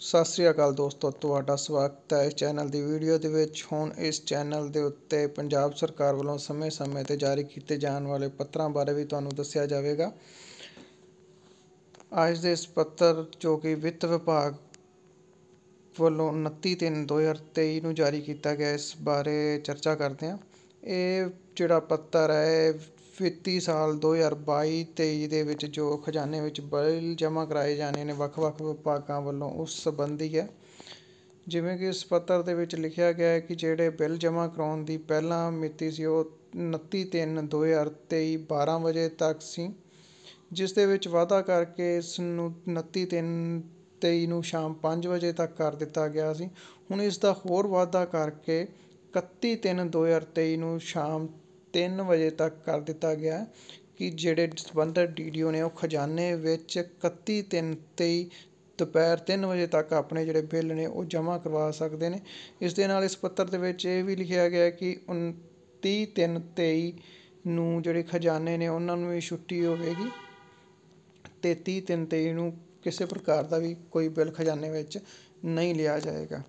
ਸਤਿ ਸ੍ਰੀ ਅਕਾਲ ਦੋਸਤੋ ਤੁਹਾਡਾ ਸਵਾਗਤ ਹੈ ਇਸ ਚੈਨਲ ਦੀ ਵੀਡੀਓ ਦੇ ਵਿੱਚ ਹੁਣ ਇਸ ਚੈਨਲ ਦੇ ਉੱਤੇ ਪੰਜਾਬ ਸਰਕਾਰ ਵੱਲੋਂ ਸਮੇਂ-ਸਮੇਂ ਤੇ ਜਾਰੀ ਕੀਤੇ ਜਾਣ ਵਾਲੇ ਪੱਤਰਾਂ ਬਾਰੇ ਵੀ ਤੁਹਾਨੂੰ ਦੱਸਿਆ ਜਾਵੇਗਾ ਅੱਜ ਦੇ ਇਸ ਪੱਤਰ ਜੋ ਕਿ ਵਿੱਤ ਵਿਭਾਗ ਵੱਲੋਂ 29 ਤਿੰਨ 2023 ਨੂੰ ਜਾਰੀ ਕੀਤਾ ਗਿਆ ਇਸ ਬਾਰੇ ਚਰਚਾ ਕਰਦੇ ਹਾਂ ਇਹ ਜਿਹੜਾ ਪੱਤਰ ਹੈ ਵਿੱਤੀ ਸਾਲ ਦੋ ਹਜ਼ਾਰ ਬਾਈ ਤੇਈ ਦੇ ਵਿੱਚ ਜੋ ਖਜ਼ਾਨੇ ਵਿੱਚ ਬਿੱਲ ਜਮ੍ਹਾਂ ਕਰਾਏ ਜਾਣੇ ਨੇ ਵੱਖ-ਵੱਖ ਵਿਭਾਗਾਂ ਵੱਲੋਂ ਉਸ ਸੰਬੰਧੀ ਹੈ ਜਿਵੇਂ ਕਿ ਇਸ ਪੱਤਰ ਦੇ ਵਿੱਚ ਲਿਖਿਆ ਗਿਆ ਹੈ ਕਿ ਜਿਹੜੇ ਬਿੱਲ ਜਮ੍ਹਾਂ ਕਰਾਉਣ ਦੀ ਪਹਿਲਾਂ ਮਿਤੀ ਸੀ ਉਹ ਉਨੱਤੀ ਤਿੰਨ ਦੋ ਹਜ਼ਾਰ ਤੇਈ ਬਾਰ੍ਹਾਂ ਵਜੇ ਤੱਕ ਸੀ ਜਿਸ ਦੇ ਵਿੱਚ ਵਾਅਦਾ ਕਰਕੇ ਇਸ ਨੂੰ ਉਨੱਤੀ ਤਿੰਨ ਤੇਈ ਨੂੰ ਸ਼ਾਮ ਪੰਜ ਵਜੇ ਤੱਕ ਕਰ ਦਿੱਤਾ ਗਿਆ ਸੀ ਹੁਣ ਇਸ ਦਾ ਹੋਰ ਵਾਅਦਾ ਕਰਕੇ ਇਕੱਤੀ ਤਿੰਨ ਦੋ ਹਜ਼ਾਰ ਤੇਈ ਨੂੰ ਸ਼ਾਮ ਤਿੰਨ ਵਜੇ ਤੱਕ ਕਰ ਦਿੱਤਾ ਗਿਆ ਕਿ ਜਿਹੜੇ ਸਬੰਧਤ ਡੀ ਡੀ ਓ ਨੇ ਉਹ ਖਜ਼ਾਨੇ ਵਿੱਚ ਇਕੱਤੀ ਤਿੰਨ ਤੇਈ ਦੁਪਹਿਰ ਤਿੰਨ ਵਜੇ ਤੱਕ ਆਪਣੇ ਜਿਹੜੇ ਬਿੱਲ ਨੇ ਉਹ ਜਮ੍ਹਾਂ ਕਰਵਾ ਸਕਦੇ ਨੇ ਇਸ ਦੇ ਨਾਲ ਇਸ ਪੱਤਰ ਦੇ ਵਿੱਚ ਇਹ ਵੀ ਲਿਖਿਆ ਗਿਆ ਕਿ ਉਨਤੀ ਤਿੰਨ ਤੇਈ ਨੂੰ ਜਿਹੜੇ ਖਜ਼ਾਨੇ ਨੇ ਉਹਨਾਂ ਨੂੰ ਵੀ ਛੁੱਟੀ ਹੋਵੇਗੀ ਅਤੇ ਤੀਹ ਤਿੰਨ ਤੇਈ ਨੂੰ ਕਿਸੇ ਪ੍ਰਕਾਰ ਦਾ ਵੀ ਕੋਈ ਬਿੱਲ ਖਜ਼ਾਨੇ ਵਿੱਚ ਨਹੀਂ ਲਿਆ ਜਾਏਗਾ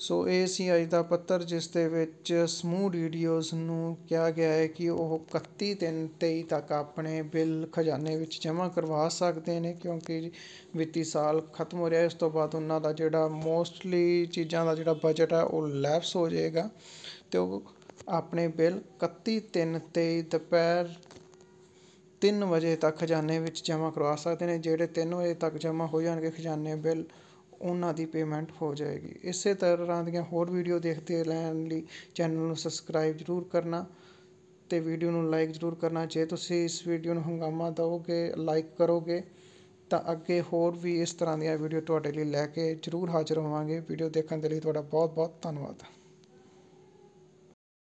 ਸੋ ਇਹ ਸੀ ਅੱਜ ਦਾ ਪੱਤਰ ਜਿਸ ਦੇ ਵਿੱਚ ਸਮੂਹ ਡੀ ਨੂੰ ਕਿਹਾ ਗਿਆ ਹੈ ਕਿ ਉਹ 31 ਤਿੰਨ 23 ਤੱਕ ਆਪਣੇ ਬਿੱਲ ਖਜ਼ਾਨੇ ਵਿੱਚ ਜਮ੍ਹਾਂ ਕਰਵਾ ਸਕਦੇ ਨੇ ਕਿਉਂਕਿ ਵਿੱਤੀ ਸਾਲ ਖਤਮ ਹੋ ਰਿਹਾ ਇਸ ਤੋਂ ਬਾਅਦ ਉਹਨਾਂ ਦਾ ਜਿਹੜਾ ਮੋਸਟਲੀ ਚੀਜ਼ਾਂ ਦਾ ਜਿਹੜਾ ਬਜਟ ਹੈ ਉਹ ਲੈਪਸ ਹੋ ਜਾਏਗਾ ਤੇ ਉਹ ਆਪਣੇ ਬਿੱਲ 31 ਤਿੰਨ 23 ਦੁਪਹਿਰ 3 ਵਜੇ ਤੱਕ ਖਜ਼ਾਨੇ ਵਿੱਚ ਜਮ੍ਹਾਂ ਕਰਵਾ ਸਕਦੇ ਨੇ ਜਿਹੜੇ 3 ਵਜੇ ਤੱਕ ਜਮ੍ਹਾਂ ਹੋ ਜਾਣਗੇ ਖਜ਼ਾਨੇ ਬਿੱਲ ਉਹਨਾਂ ਦੀ ਪੇਮੈਂਟ ਹੋ ਜਾਏਗੀ ਇਸੇ ਤਰ੍ਹਾਂ ਦੀਆਂ ਹੋਰ ਵੀਡੀਓ ਦੇਖਦੇ ਰਹਿਣ ਲਈ ਚੈਨਲ ਨੂੰ ਸਬਸਕ੍ਰਾਈਬ ਜ਼ਰੂਰ ਕਰਨਾ ਤੇ ਵੀਡੀਓ ਨੂੰ ਲਾਈਕ ਜ਼ਰੂਰ ਕਰਨਾ ਜੇ ਤੁਸੀਂ ਇਸ ਵੀਡੀਓ ਨੂੰ ਹੰਗਾਮਾ ਦਿਓਗੇ ਲਾਈਕ ਕਰੋਗੇ ਤਾਂ ਅੱਗੇ ਹੋਰ ਵੀ ਇਸ ਤਰ੍ਹਾਂ ਦੀਆਂ ਵੀਡੀਓ ਤੁਹਾਡੇ ਲਈ ਲੈ ਕੇ ਜ਼ਰੂਰ ਹਾਜ਼ਰ ਹੋਵਾਂਗੇ ਵੀਡੀਓ ਦੇਖਣ ਦੇ ਲਈ ਤੁਹਾਡਾ ਬਹੁਤ ਬਹੁਤ ਧੰਨਵਾਦ